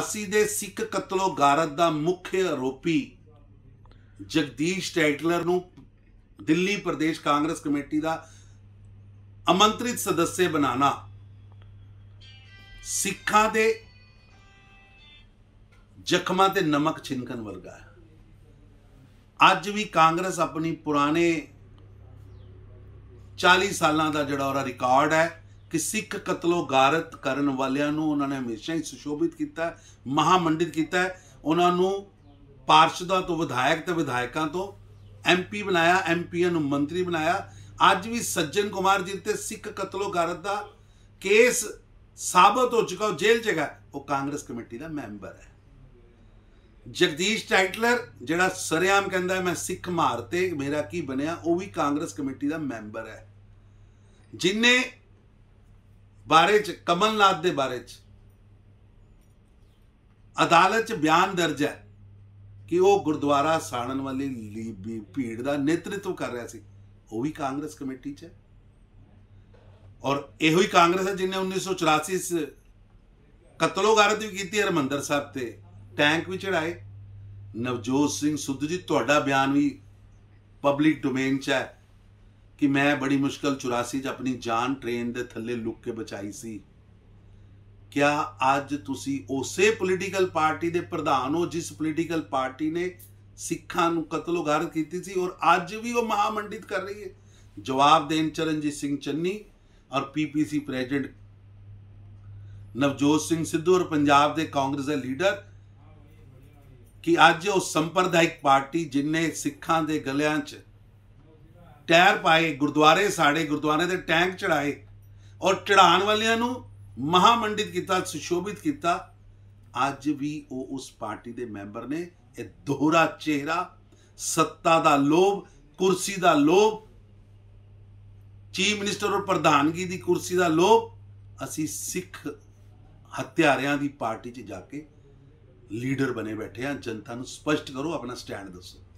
84 ਦੇ ਸਿੱਖ ਕਤਲੋ ਗਾਰਤ ਦਾ ਮੁੱਖ ਆਰੋਪੀ ਜਗਦੀਸ਼ ਟੈਟਲਰ ਨੂੰ ਦਿੱਲੀ ਪ੍ਰਦੇਸ਼ ਕਾਂਗਰਸ ਕਮੇਟੀ ਦਾ ਅਮੰਤ੍ਰਿਤ ਸਦੱਸਯ ਬਣਾਉਣਾ ਸਿੱਖਾਂ ਦੇ ਜ਼ਖਮਾਂ ਤੇ ਨਮਕ ਛਿੰਕਣ ਵਰਗਾ ਹੈ ਅੱਜ ਵੀ ਕਾਂਗਰਸ ਆਪਣੀ ਪੁਰਾਣੇ 40 ਸਾਲਾਂ ਦਾ ਜਿਹੜਾ ਉਹਦਾ ਰਿਕਾਰਡ ਹੈ ਕਿ ਸਿੱਖ ਕਤਲੋਗਾਰਤ ਕਰਨ ਵਾਲਿਆਂ ਨੂੰ ਉਹਨਾਂ ਨੇ ਹਮੇਸ਼ਾ ਹੀ ਸੁਸ਼ੋਭਿਤ ਕੀਤਾ ਮਹਾਮੰਡਿਤ ਕੀਤਾ ਉਹਨਾਂ ਨੂੰ ਪਾਰਸ਼ਦਾਂ ਤੋਂ ਵਿਧਾਇਕ ਤੇ ਵਿਧਾਇਕਾਂ ਤੋਂ ਐਮਪੀ ਬਣਾਇਆ ਐਮਪੀਆਂ ਨੂੰ ਮੰਤਰੀ ਬਣਾਇਆ ਅੱਜ ਵੀ ਸੱਜਣ ਕੁਮਾਰ ਜੀ ਤੇ ਸਿੱਖ ਕਤਲੋਗਾਰਤ ਦਾ ਕੇਸ ਸਾਬਤ ਹੋ ਚੁੱਕਾ ਉਹ ਜੇਲ੍ਹ ਚ ਹੈ ਉਹ ਕਾਂਗਰਸ ਕਮੇਟੀ ਦਾ ਮੈਂਬਰ ਹੈ ਜਗਦੀਸ਼ ਟਾਈਟਲਰ ਜਿਹੜਾ ਸਰਿਆਮ ਕਹਿੰਦਾ ਮੈਂ ਸਿੱਖ ਮਾਰਤੇ ਮੇਰਾ ਕੀ ਬਣਿਆ ਉਹ ਵੀ ਕਾਂਗਰਸ ਕਮੇਟੀ ਦਾ ਮੈਂਬਰ ਹੈ ਜਿਨਨੇ ਬਾਰੇ ਚ ਕਮਲਨਾਥ ਦੇ ਬਾਰੇ ਚ ਅਦਾਲਤ ਚ ਬਿਆਨ ਦਰਜ ਹੈ ਕਿ ਉਹ ਗੁਰਦੁਆਰਾ ਸਾਣਨ ਵਾਲੀ ਭੀੜ ਦਾ ਨੇਤਰਤਵ ਕਰ ਰਿਹਾ ਸੀ ਉਹ ਵੀ ਕਾਂਗਰਸ ਕਮੇਟੀ 'ਚ ਹੈ ਔਰ ਇਹੋ ਹੀ ਕਾਂਗਰਸ ਹੈ ਜਿਨੇ 1984 ਚ ਕਤਲੋਗਾਰਤ ਵੀ ਕੀਤੀ ਹਰਮੰਦਰ ਸਾਹਿਬ ਤੇ ਟੈਂਕ ਵੀ ਚੜਾਏ ਨਵਜੋਤ ਸਿੰਘ ਸੁੱਧੂ ਜੀ ਤੁਹਾਡਾ ਬਿਆਨ ਵੀ ਪਬਲਿਕ ਡੋਮੇਨ 'ਚ ਹੈ ਕਿ ਮੈਂ ਬੜੀ ਮੁਸ਼ਕਲ 84 ਚ ਆਪਣੀ ਜਾਨ ਟ੍ਰੇਨ ਦੇ ਥੱਲੇ ਲੁੱਕ ਕੇ ਬਚਾਈ ਸੀ ਕਿਆ ਅੱਜ ਤੁਸੀਂ ਉਸੇ ਪੋਲੀਟੀਕਲ ਪਾਰਟੀ ਦੇ ਪ੍ਰਧਾਨ ਹੋ ਜਿਸ ਪੋਲੀਟੀਕਲ ਪਾਰਟੀ ਨੇ ਸਿੱਖਾਂ ਨੂੰ ਕਤਲੋਗਾਰ ਕੀਤੀ ਸੀ ਔਰ ਅੱਜ ਵੀ ਉਹ ਮਹਾਮੰਡਿਤ ਕਰ ਰਹੀ ਹੈ ਜਵਾਬ ਦੇਣ ਚਰਨਜੀਤ ਸਿੰਘ ਚੰਨੀ ਔਰ ਪੀਪੀਸੀ ਪ੍ਰੈਜ਼ੀਡੈਂਟ ਨਵਜੋਤ ਸਿੰਘ ਸਿੱਧੂ ਔਰ ਪੰਜਾਬ ਦੇ ਕਾਂਗਰਸ ਦੇ ਲੀਡਰ ਕਿ ਅੱਜ ਉਹ ਸੰਪਰਦਾਇਕ ਪਾਰਟੀ ਜਿਨਨੇ ਸਿੱਖਾਂ ਦੇ ਗਲਿਆਂ 'ਚ ਟਾਇਰ ਪਾਏ ਗੁਰਦੁਆਰੇ ਸਾੜੇ ਗੁਰਦੁਆਰੇ ਦੇ ਟੈਂਕ ਚੜਾਏ ਔਰ ਚੜਾਣ ਵਾਲਿਆਂ ਨੂੰ ਮਹਾਮੰਡਿਤ ਕੀਤਾ ਸੁਸ਼ੋਭਿਤ ਕੀਤਾ ਅੱਜ ਵੀ ਉਹ ਉਸ ਪਾਰਟੀ ਦੇ ਮੈਂਬਰ ਨੇ ਇਹ ਦੋਹਰਾ ਚਿਹਰਾ ਸੱਤਾ ਦਾ ਲੋਭ ਕੁਰਸੀ ਦਾ ਲੋਭ ਚੀਫ ਮਿਨਿਸਟਰ ਔਰ ਪ੍ਰਧਾਨਗੀ ਦੀ ਕੁਰਸੀ ਦਾ ਲੋਭ ਅਸੀਂ ਸਿੱਖ ਹਤਿਆਰਿਆਂ ਦੀ ਪਾਰਟੀ 'ਚ ਜਾ ਕੇ ਲੀਡਰ ਬਣੇ ਬੈਠੇ ਆ ਜਨਤਾ ਨੂੰ ਸਪਸ਼ਟ ਕਰੋ ਆਪਣਾ ਸਟੈਂਡ ਦੱਸੋ